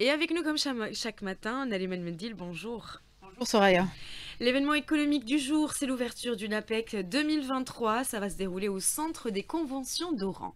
Et avec nous, comme chaque matin, Naliman Mendil, bonjour. Bonjour Soraya. L'événement économique du jour, c'est l'ouverture du NAPEC 2023. Ça va se dérouler au centre des conventions d'Oran.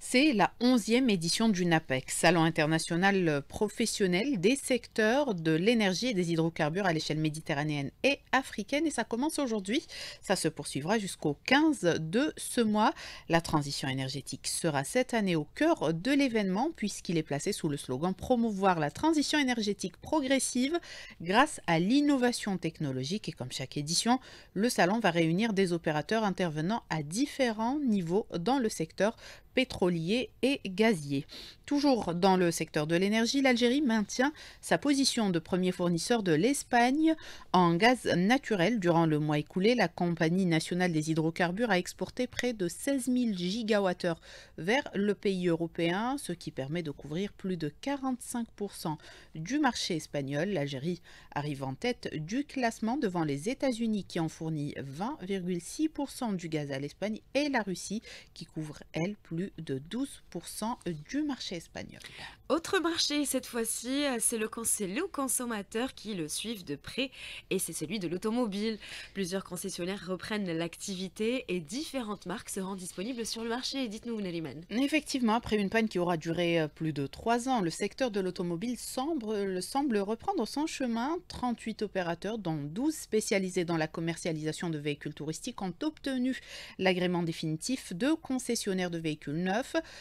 C'est la 11e édition du NAPEC, salon international professionnel des secteurs de l'énergie et des hydrocarbures à l'échelle méditerranéenne et africaine. Et ça commence aujourd'hui. Ça se poursuivra jusqu'au 15 de ce mois. La transition énergétique sera cette année au cœur de l'événement puisqu'il est placé sous le slogan Promouvoir la transition énergétique progressive grâce à l'innovation technologique comme chaque édition, le salon va réunir des opérateurs intervenant à différents niveaux dans le secteur Pétrolier et gazier. Toujours dans le secteur de l'énergie, l'Algérie maintient sa position de premier fournisseur de l'Espagne en gaz naturel. Durant le mois écoulé, la compagnie nationale des hydrocarbures a exporté près de 16 000 gigawattheures vers le pays européen, ce qui permet de couvrir plus de 45% du marché espagnol. L'Algérie arrive en tête du classement devant les États-Unis qui ont fourni 20,6% du gaz à l'Espagne et la Russie qui couvre, elle, plus de 12% du marché espagnol. Autre marché cette fois-ci, c'est le conseil aux consommateurs qui le suivent de près et c'est celui de l'automobile. Plusieurs concessionnaires reprennent l'activité et différentes marques seront disponibles sur le marché. Dites-nous, Neliman. Effectivement, après une panne qui aura duré euh, plus de 3 ans, le secteur de l'automobile semble, semble reprendre son chemin. 38 opérateurs, dont 12 spécialisés dans la commercialisation de véhicules touristiques, ont obtenu l'agrément définitif de concessionnaires de véhicules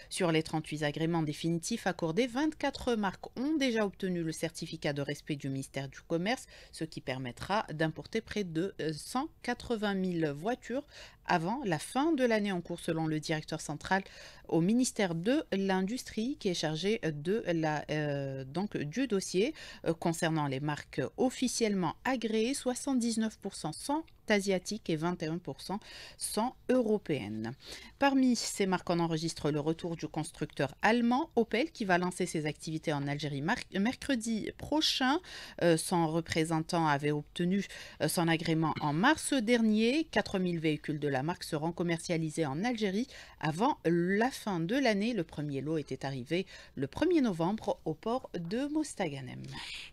sur les 38 agréments définitifs accordés, 24 marques ont déjà obtenu le certificat de respect du ministère du Commerce, ce qui permettra d'importer près de 180 000 voitures avant la fin de l'année en cours, selon le directeur central au ministère de l'Industrie qui est chargé de la, euh, donc, du dossier euh, concernant les marques officiellement agréées, 79% sont asiatiques et 21% sont européennes. Parmi ces marques, on enregistre le retour du constructeur allemand Opel qui va lancer ses activités en Algérie mercredi prochain. Euh, son représentant avait obtenu son agrément en mars dernier. 4000 véhicules de la marque rend commercialisée en Algérie avant la fin de l'année. Le premier lot était arrivé le 1er novembre au port de Mostaganem.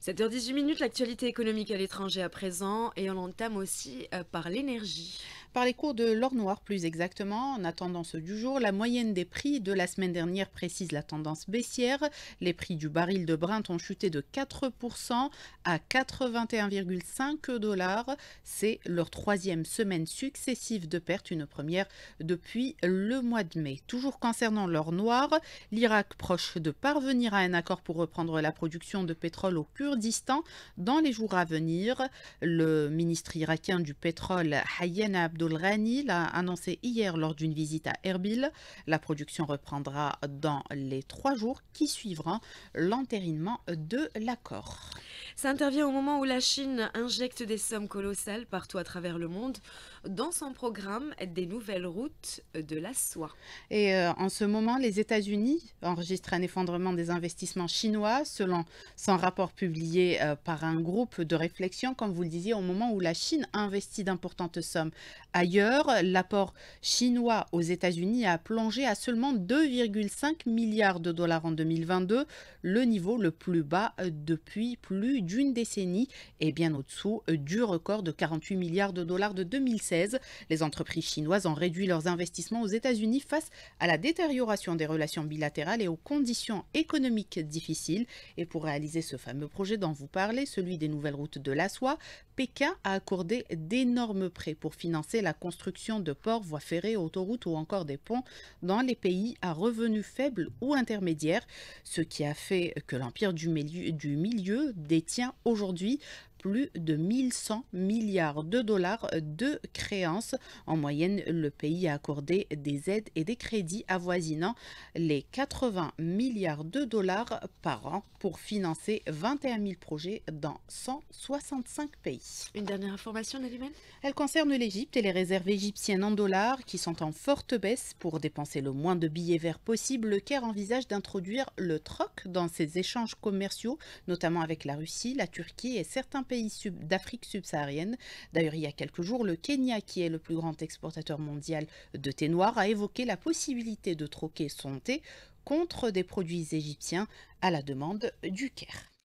7h18 minutes, l'actualité économique à l'étranger à présent et on l'entame aussi euh, par l'énergie. Par les cours de l'or noir plus exactement, en ce du jour, la moyenne des prix de la semaine dernière précise la tendance baissière. Les prix du baril de Brent ont chuté de 4% à 81,5 dollars. C'est leur troisième semaine successive de perte une première depuis le mois de mai. Toujours concernant l'or noir, l'Irak proche de parvenir à un accord pour reprendre la production de pétrole au Kurdistan dans les jours à venir. Le ministre irakien du pétrole Hayyan Abdulrani l'a annoncé hier lors d'une visite à Erbil. La production reprendra dans les trois jours qui suivront l'entérinement de l'accord. Ça intervient au moment où la Chine injecte des sommes colossales partout à travers le monde dans son programme des nouvelles routes de la soie. Et euh, en ce moment, les États-Unis enregistrent un effondrement des investissements chinois selon son rapport publié euh, par un groupe de réflexion, comme vous le disiez, au moment où la Chine investit d'importantes sommes. Ailleurs, l'apport chinois aux États-Unis a plongé à seulement 2,5 milliards de dollars en 2022, le niveau le plus bas euh, depuis plus d'une décennie et bien au-dessous euh, du record de 48 milliards de dollars de 2016. Les entreprises chinoises ont réduit leurs investissements aux États-Unis face à la détérioration des relations bilatérales et aux conditions économiques difficiles. Et pour réaliser ce fameux projet dont vous parlez, celui des nouvelles routes de la soie, Pékin a accordé d'énormes prêts pour financer la construction de ports, voies ferrées, autoroutes ou encore des ponts dans les pays à revenus faibles ou intermédiaires, ce qui a fait que l'empire du milieu, du milieu détient aujourd'hui plus de 1100 milliards de dollars de créances. En moyenne, le pays a accordé des aides et des crédits avoisinant les 80 milliards de dollars par an pour financer 21 000 projets dans 165 pays. Une dernière information, Nalimène Elle concerne l'Égypte et les réserves égyptiennes en dollars qui sont en forte baisse. Pour dépenser le moins de billets verts possible, le Caire envisage d'introduire le troc dans ses échanges commerciaux, notamment avec la Russie, la Turquie et certains pays d'Afrique subsaharienne. D'ailleurs, il y a quelques jours, le Kenya, qui est le plus grand exportateur mondial de thé noir, a évoqué la possibilité de troquer son thé contre des produits égyptiens à la demande du Caire.